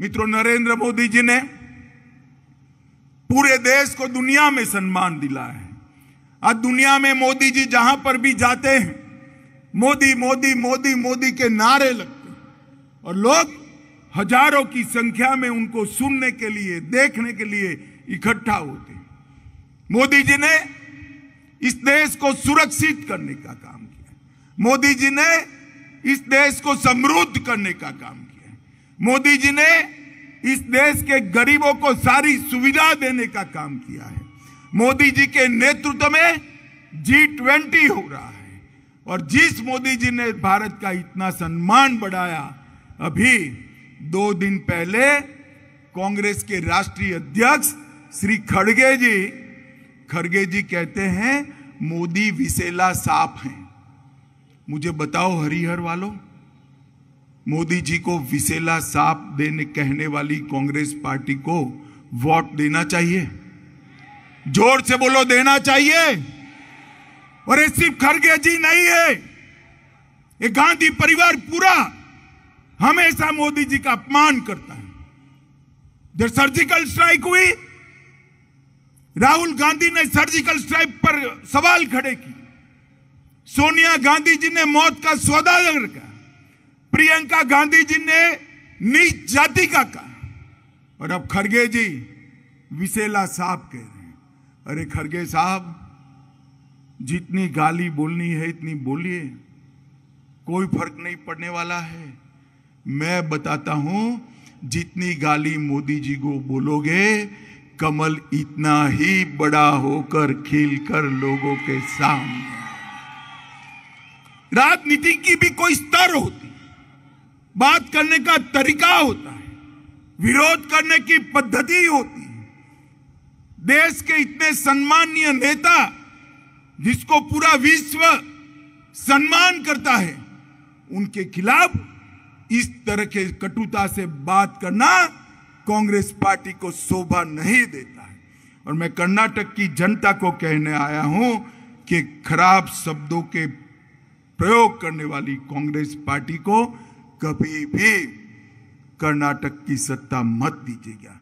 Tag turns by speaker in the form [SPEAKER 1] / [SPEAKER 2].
[SPEAKER 1] मित्रों नरेंद्र मोदी जी ने पूरे देश को दुनिया में सम्मान दिला है आज दुनिया में मोदी जी जहां पर भी जाते हैं मोदी मोदी मोदी मोदी के नारे लगते हैं और लोग हजारों की संख्या में उनको सुनने के लिए देखने के लिए इकट्ठा होते हैं मोदी जी ने इस देश को सुरक्षित करने का काम किया मोदी जी ने इस देश को समृद्ध करने का काम किया मोदी जी ने इस देश के गरीबों को सारी सुविधा देने का काम किया है मोदी जी के नेतृत्व में जी ट्वेंटी हो रहा है और जिस मोदी जी ने भारत का इतना सम्मान बढ़ाया अभी दो दिन पहले कांग्रेस के राष्ट्रीय अध्यक्ष श्री खड़गे जी खड़गे जी कहते हैं मोदी विसेला साफ हैं मुझे बताओ हरिहर वालों मोदी जी को विसेला सांप देने कहने वाली कांग्रेस पार्टी को वोट देना चाहिए जोर से बोलो देना चाहिए और ये सिर्फ खड़गे जी नहीं है ये गांधी परिवार पूरा हमेशा मोदी जी का अपमान करता है जब सर्जिकल स्ट्राइक हुई राहुल गांधी ने सर्जिकल स्ट्राइक पर सवाल खड़े किए सोनिया गांधी जी ने मौत का सौदा रखा प्रियंका गांधी जी ने नीच जाति का कहा और अब खड़गे जी विशेला साहब कह रहे हैं अरे खड़गे साहब जितनी गाली बोलनी है इतनी बोलिए कोई फर्क नहीं पड़ने वाला है मैं बताता हूं जितनी गाली मोदी जी को बोलोगे कमल इतना ही बड़ा होकर खिल कर लोगों के सामने राजनीति की भी कोई स्तर होती बात करने का तरीका होता है विरोध करने की पद्धति होती है देश के इतने सम्मानीय नेता जिसको पूरा विश्व सम्मान करता है उनके खिलाफ इस तरह के कटुता से बात करना कांग्रेस पार्टी को शोभा नहीं देता है और मैं कर्नाटक की जनता को कहने आया हूं कि खराब शब्दों के प्रयोग करने वाली कांग्रेस पार्टी को कभी भी कर्नाटक की सत्ता मत दीजिएगा